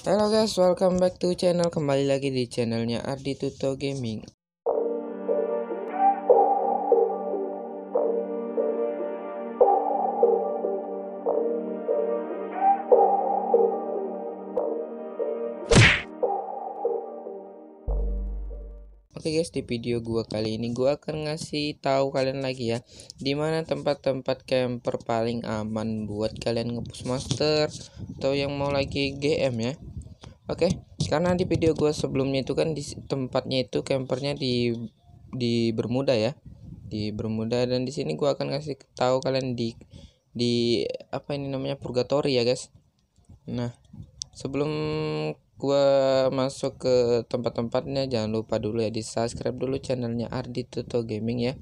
Halo guys, welcome back to channel kembali lagi di channelnya Ardi Tuto Gaming. Oke guys, di video gua kali ini gua akan ngasih tahu kalian lagi ya, dimana tempat-tempat camper paling aman buat kalian ngepush master atau yang mau lagi GM ya. Oke, okay? karena di video gue sebelumnya itu kan di tempatnya itu campernya di di Bermuda ya, di Bermuda dan di sini gue akan kasih tahu kalian di di apa ini namanya purgatory ya guys. Nah, sebelum gue masuk ke tempat-tempatnya jangan lupa dulu ya di subscribe dulu channelnya Ardi Tuto Gaming ya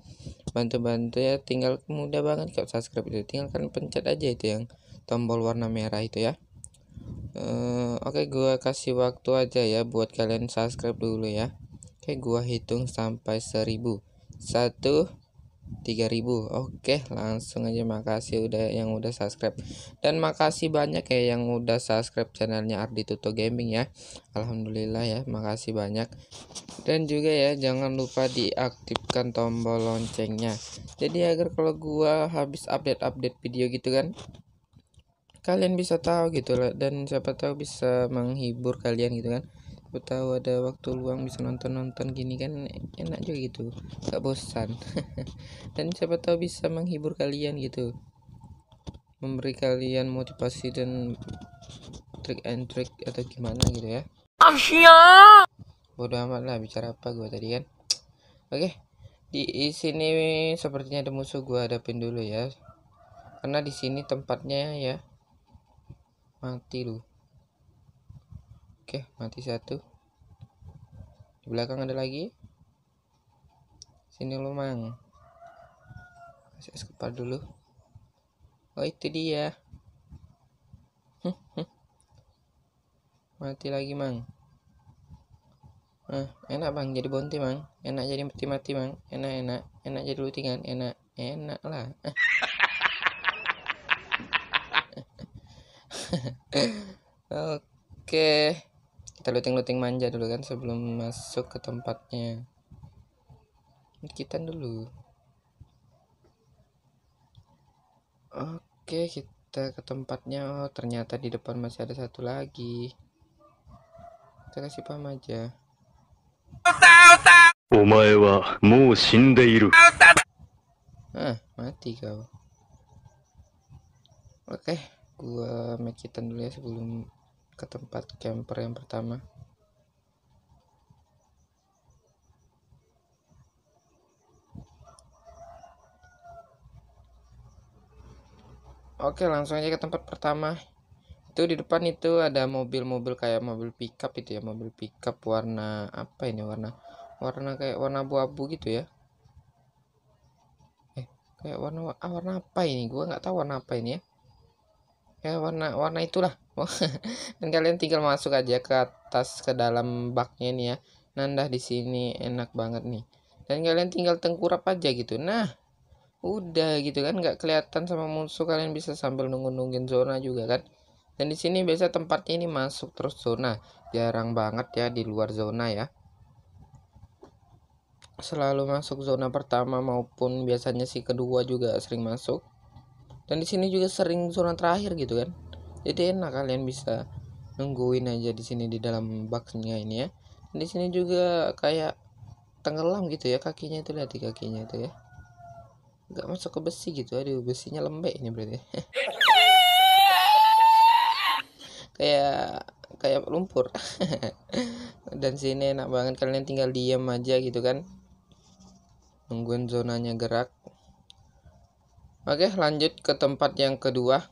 bantu-bantu ya tinggal mudah banget kalau subscribe itu tinggal kan pencet aja itu yang tombol warna merah itu ya Hmm, oke, okay, gua kasih waktu aja ya buat kalian subscribe dulu ya. Oke, okay, gua hitung sampai seribu, satu, tiga ribu. Oke, okay, langsung aja makasih udah yang udah subscribe. Dan makasih banyak ya yang udah subscribe channelnya Ardi Tuto Gaming ya. Alhamdulillah ya, makasih banyak. Dan juga ya jangan lupa diaktifkan tombol loncengnya. Jadi agar kalau gua habis update-update video gitu kan, kalian bisa tahu gitu lah dan siapa tahu bisa menghibur kalian gitu kan siapa tahu ada waktu luang bisa nonton nonton gini kan enak juga gitu gak bosan dan siapa tahu bisa menghibur kalian gitu memberi kalian motivasi dan trik and trick atau gimana gitu ya Asia bodoh amat lah bicara apa gua tadi kan oke di sini sepertinya ada musuh gua hadapin dulu ya karena di sini tempatnya ya mati lu oke mati satu di belakang ada lagi sini lu mang saya sekepal dulu oh itu dia mati lagi mang Nah, enak bang jadi bonti mang enak jadi mati mati mang enak enak enak jadi lutingan enak enak lah oke kita looting-looting manja dulu kan sebelum masuk ke tempatnya kita dulu oke kita ke tempatnya oh ternyata di depan masih ada satu lagi kita kasih paham aja Omae wa mou shindeiru. Ah, mati kau. Oke. Okay gue make itan dulu ya sebelum ke tempat camper yang pertama Oke langsung aja ke tempat pertama itu di depan itu ada mobil-mobil kayak mobil pickup itu ya mobil pickup warna apa ini warna warna kayak warna abu-abu gitu ya eh kayak warna ah, warna apa ini gue nggak tahu warna apa ini ya ya warna warna itulah oh, dan kalian tinggal masuk aja ke atas ke dalam baknya nih ya nandah di sini enak banget nih dan kalian tinggal tengkurap aja gitu nah udah gitu kan nggak kelihatan sama musuh kalian bisa sambil nunggu nungguin zona juga kan dan di sini biasa tempatnya ini masuk terus zona jarang banget ya di luar zona ya selalu masuk zona pertama maupun biasanya si kedua juga sering masuk dan di sini juga sering zona terakhir gitu kan jadi enak kalian bisa nungguin aja di sini di dalam boxnya ini ya dan di sini juga kayak tenggelam gitu ya kakinya itu lihat di kakinya itu ya nggak masuk ke besi gitu aduh besinya lembek ini berarti ya. kayak kayak lumpur dan sini enak banget kalian tinggal diam aja gitu kan nungguin zonanya gerak Oke, lanjut ke tempat yang kedua.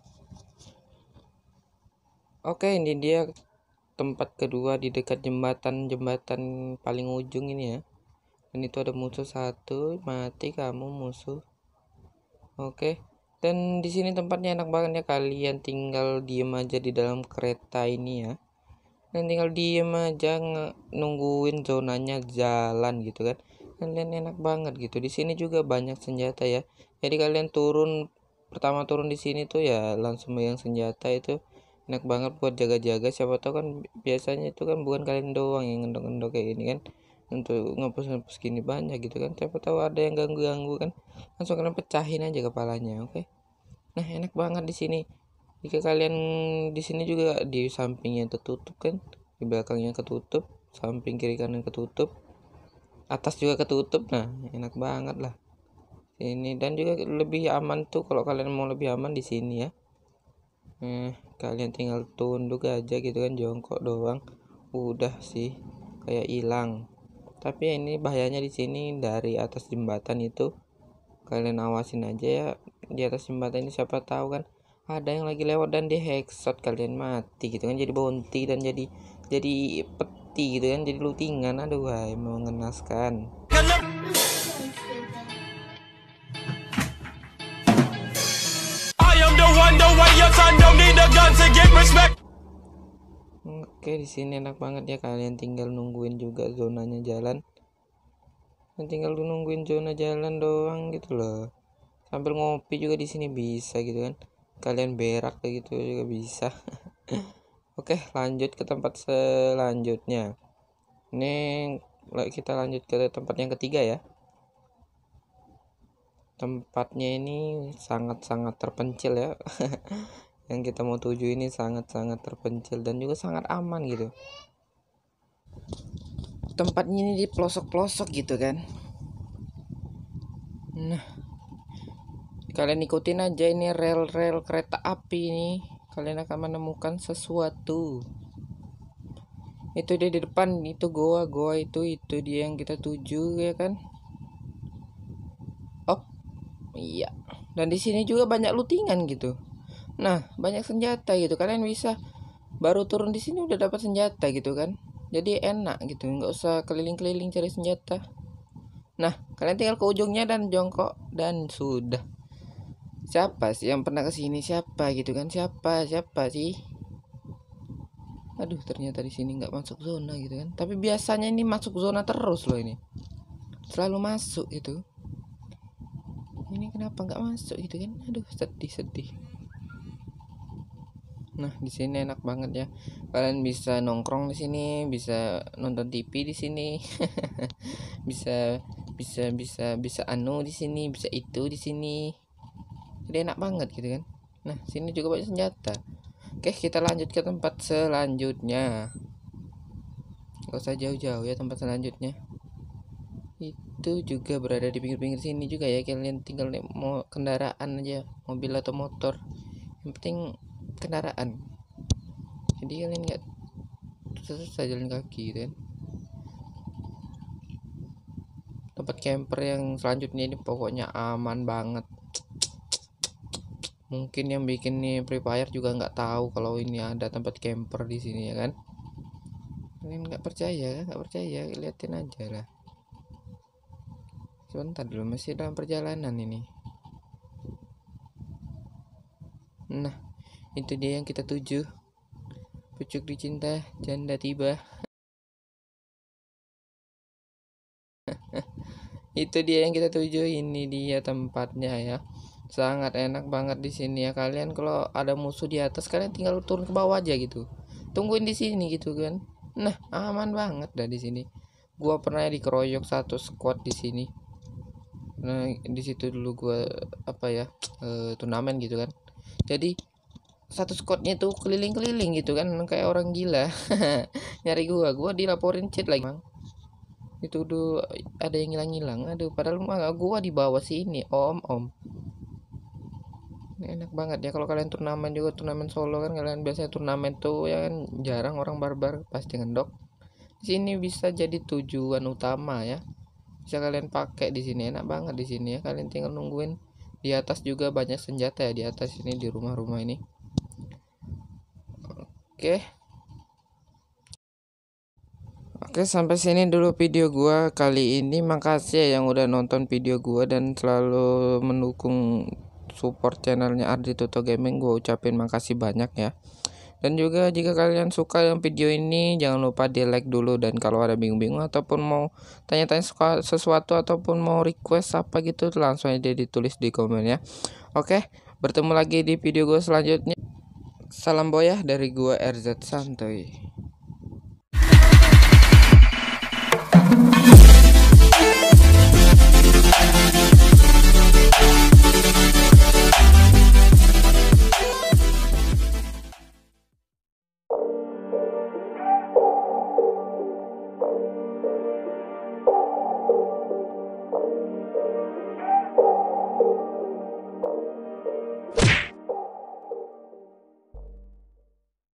Oke, ini dia tempat kedua di dekat jembatan-jembatan paling ujung ini ya. Dan itu ada musuh satu, mati kamu musuh. Oke. Dan di sini tempatnya enak banget ya kalian tinggal diem aja di dalam kereta ini ya. Dan tinggal diem aja nungguin zonanya jalan gitu kan kalian enak banget gitu di sini juga banyak senjata ya jadi kalian turun pertama turun di sini tuh ya langsung megang senjata itu enak banget buat jaga-jaga siapa tahu kan biasanya itu kan bukan kalian doang yang ngendok-ngendok kayak ini kan untuk ngapus-ngapus gini banyak gitu kan siapa tahu ada yang ganggu-ganggu kan langsung kalian pecahin aja kepalanya oke okay? nah enak banget di sini jika kalian di sini juga di sampingnya tertutup kan di belakangnya ketutup samping kiri kanan ketutup atas juga ketutup nah enak banget lah ini dan juga lebih aman tuh kalau kalian mau lebih aman di sini ya eh, kalian tinggal tunduk aja gitu kan jongkok doang udah sih kayak hilang tapi ya ini bahayanya di sini dari atas jembatan itu kalian awasin aja ya di atas jembatan ini siapa tahu kan ada yang lagi lewat dan di headshot kalian mati gitu kan jadi bounty dan jadi jadi pet gitu kan jadi lutingan aduh hai mengenaskan Oke di sini enak banget ya kalian tinggal nungguin juga zonanya jalan. Dan tinggal nungguin zona jalan doang gitu loh. Sambil ngopi juga di sini bisa gitu kan. Kalian berak kayak gitu juga bisa. Oke, lanjut ke tempat selanjutnya. Ini kita lanjut ke tempat yang ketiga ya. Tempatnya ini sangat-sangat terpencil ya. yang kita mau tuju ini sangat-sangat terpencil dan juga sangat aman gitu. Tempatnya ini di pelosok-pelosok gitu kan. Nah, kalian ikutin aja ini rel-rel kereta api ini kalian akan menemukan sesuatu itu dia di depan itu goa goa itu itu dia yang kita tuju ya kan oh iya dan di sini juga banyak lutingan gitu nah banyak senjata gitu kalian bisa baru turun di sini udah dapat senjata gitu kan jadi enak gitu nggak usah keliling-keliling cari senjata nah kalian tinggal ke ujungnya dan jongkok dan sudah siapa sih yang pernah kesini siapa gitu kan siapa siapa sih aduh ternyata di sini nggak masuk zona gitu kan tapi biasanya ini masuk zona terus loh ini selalu masuk gitu ini kenapa nggak masuk gitu kan aduh sedih sedih nah di sini enak banget ya kalian bisa nongkrong di sini bisa nonton TV di sini bisa bisa bisa bisa anu di sini bisa itu di sini jadi enak banget gitu kan nah sini juga banyak senjata oke kita lanjut ke tempat selanjutnya gak usah jauh-jauh ya tempat selanjutnya itu juga berada di pinggir-pinggir sini juga ya kalian tinggal naik mau kendaraan aja mobil atau motor yang penting kendaraan jadi kalian nggak susah jalan kaki gitu kan tempat camper yang selanjutnya ini pokoknya aman banget mungkin yang bikin nih Free Fire juga nggak tahu kalau ini ada tempat camper di sini ya kan ini nggak percaya nggak percaya liatin aja lah sebentar dulu masih dalam perjalanan ini nah itu dia yang kita tuju pucuk dicinta janda tiba itu dia yang kita tuju ini dia tempatnya ya sangat enak banget di sini ya kalian kalau ada musuh di atas kalian tinggal turun ke bawah aja gitu tungguin di sini gitu kan nah aman banget dah di sini gua pernah dikeroyok satu squad di sini nah di situ dulu gua apa ya e, turnamen gitu kan jadi satu squadnya tuh keliling-keliling gitu kan kayak orang gila nyari gua gua dilaporin chat lagi mang itu udah ada yang ngilang-ngilang aduh padahal mah gua di bawah sini om om ini enak banget ya kalau kalian turnamen juga turnamen solo kan kalian biasanya turnamen tuh ya kan jarang orang barbar pasti ngendok di sini bisa jadi tujuan utama ya bisa kalian pakai di sini enak banget di sini ya kalian tinggal nungguin di atas juga banyak senjata ya di atas ini di rumah-rumah ini oke Oke sampai sini dulu video gua kali ini makasih ya yang udah nonton video gua dan selalu mendukung support channelnya Ardi Toto Gaming gue ucapin makasih banyak ya dan juga jika kalian suka dengan video ini jangan lupa di like dulu dan kalau ada bingung-bingung ataupun mau tanya-tanya sesuatu ataupun mau request apa gitu langsung aja ditulis di komen ya oke bertemu lagi di video gue selanjutnya salam boyah dari gue RZ Santoy